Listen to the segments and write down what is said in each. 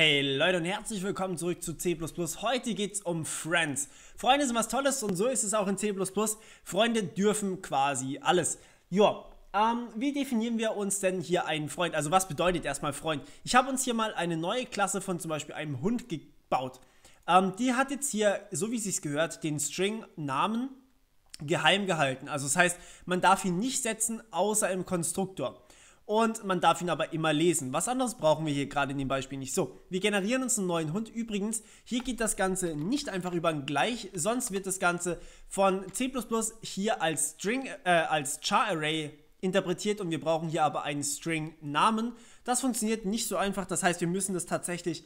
Hey Leute und herzlich willkommen zurück zu C++. Heute geht's um Friends. Freunde sind was Tolles und so ist es auch in C++. Freunde dürfen quasi alles. Ja, ähm, wie definieren wir uns denn hier einen Freund? Also was bedeutet erstmal Freund? Ich habe uns hier mal eine neue Klasse von zum Beispiel einem Hund gebaut. Ähm, die hat jetzt hier, so wie es gehört, den String Namen geheim gehalten. Also das heißt, man darf ihn nicht setzen, außer im Konstruktor und man darf ihn aber immer lesen. Was anderes brauchen wir hier gerade in dem Beispiel nicht. So, wir generieren uns einen neuen Hund. Übrigens, hier geht das Ganze nicht einfach über ein Gleich, sonst wird das Ganze von C++ hier als String, äh, als Char-Array interpretiert und wir brauchen hier aber einen String-Namen. Das funktioniert nicht so einfach, das heißt, wir müssen das tatsächlich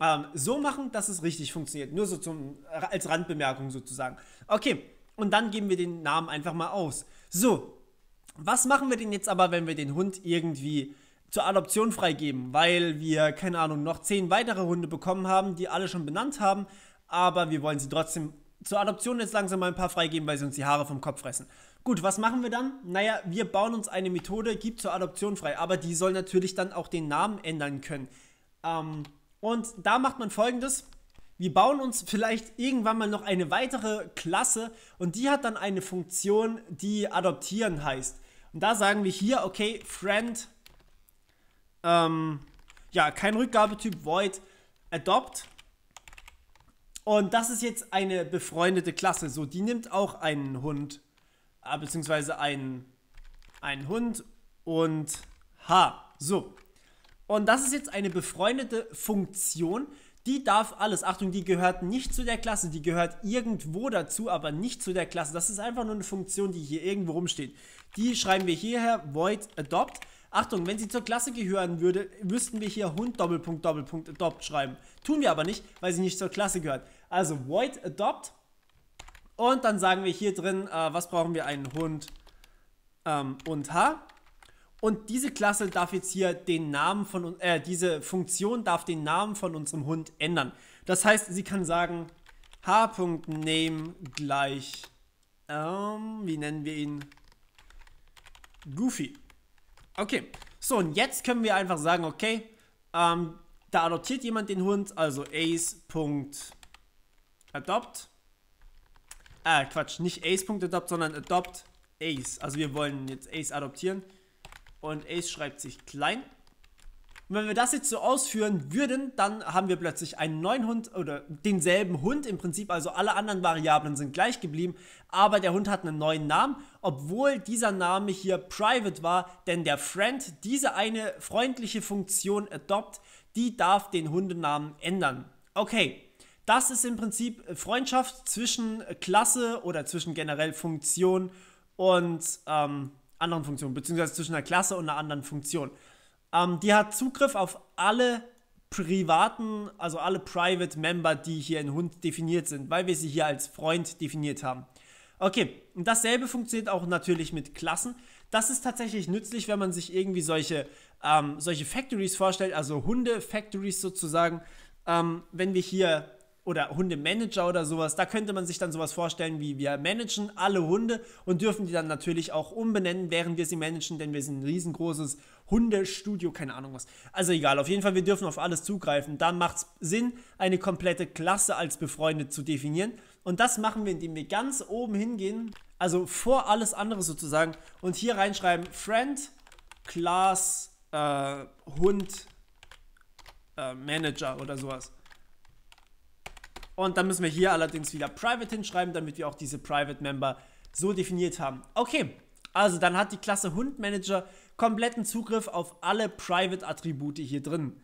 ähm, so machen, dass es richtig funktioniert. Nur so zum, äh, als Randbemerkung sozusagen. Okay, und dann geben wir den Namen einfach mal aus. So, was machen wir denn jetzt aber, wenn wir den Hund irgendwie zur Adoption freigeben, weil wir, keine Ahnung, noch zehn weitere Hunde bekommen haben, die alle schon benannt haben, aber wir wollen sie trotzdem zur Adoption jetzt langsam mal ein paar freigeben, weil sie uns die Haare vom Kopf fressen. Gut, was machen wir dann? Naja, wir bauen uns eine Methode, gibt zur Adoption frei, aber die soll natürlich dann auch den Namen ändern können. Ähm, und da macht man folgendes wir bauen uns vielleicht irgendwann mal noch eine weitere Klasse und die hat dann eine Funktion, die adoptieren heißt. Und da sagen wir hier, okay, friend, ähm, ja, kein Rückgabetyp, void, adopt. Und das ist jetzt eine befreundete Klasse. So, die nimmt auch einen Hund, äh, beziehungsweise einen, einen Hund und H. So. Und das ist jetzt eine befreundete Funktion, die darf alles. Achtung, die gehört nicht zu der Klasse, die gehört irgendwo dazu, aber nicht zu der Klasse. Das ist einfach nur eine Funktion, die hier irgendwo rumsteht. Die schreiben wir hierher, void adopt. Achtung, wenn sie zur Klasse gehören würde, müssten wir hier Hund Doppelpunkt Doppelpunkt adopt schreiben. Tun wir aber nicht, weil sie nicht zur Klasse gehört. Also void adopt und dann sagen wir hier drin, äh, was brauchen wir? Einen Hund ähm, und H. Und diese Klasse darf jetzt hier den Namen von, äh, diese Funktion darf den Namen von unserem Hund ändern. Das heißt, sie kann sagen, h.name gleich, ähm, wie nennen wir ihn? Goofy. Okay, so und jetzt können wir einfach sagen, okay, ähm, da adoptiert jemand den Hund, also ace.adopt. Äh, Quatsch, nicht ace.adopt, sondern adopt ace. Also wir wollen jetzt ace adoptieren. Und Ace schreibt sich klein. Und wenn wir das jetzt so ausführen würden, dann haben wir plötzlich einen neuen Hund oder denselben Hund im Prinzip. Also alle anderen Variablen sind gleich geblieben, aber der Hund hat einen neuen Namen, obwohl dieser Name hier private war, denn der Friend, diese eine freundliche Funktion Adopt, die darf den Hundenamen ändern. Okay, das ist im Prinzip Freundschaft zwischen Klasse oder zwischen generell Funktion und ähm, anderen Funktion, beziehungsweise zwischen einer Klasse und einer anderen Funktion. Ähm, die hat Zugriff auf alle privaten, also alle Private Member, die hier in Hund definiert sind, weil wir sie hier als Freund definiert haben. Okay, und dasselbe funktioniert auch natürlich mit Klassen. Das ist tatsächlich nützlich, wenn man sich irgendwie solche, ähm, solche Factories vorstellt, also Hunde-Factories sozusagen. Ähm, wenn wir hier oder Hundemanager oder sowas. Da könnte man sich dann sowas vorstellen, wie wir managen alle Hunde und dürfen die dann natürlich auch umbenennen, während wir sie managen, denn wir sind ein riesengroßes Hundestudio, keine Ahnung was. Also egal, auf jeden Fall, wir dürfen auf alles zugreifen. Da macht es Sinn, eine komplette Klasse als befreundet zu definieren. Und das machen wir, indem wir ganz oben hingehen, also vor alles andere sozusagen, und hier reinschreiben, Friend, Class, äh, Hund, äh, Manager oder sowas. Und dann müssen wir hier allerdings wieder Private hinschreiben, damit wir auch diese Private Member so definiert haben. Okay, also dann hat die Klasse Hund Manager kompletten Zugriff auf alle Private Attribute hier drin.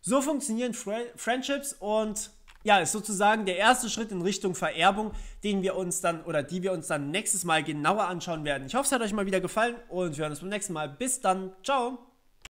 So funktionieren Fre Friendships und ja, ist sozusagen der erste Schritt in Richtung Vererbung, den wir uns dann oder die wir uns dann nächstes Mal genauer anschauen werden. Ich hoffe, es hat euch mal wieder gefallen und wir hören uns beim nächsten Mal. Bis dann, ciao.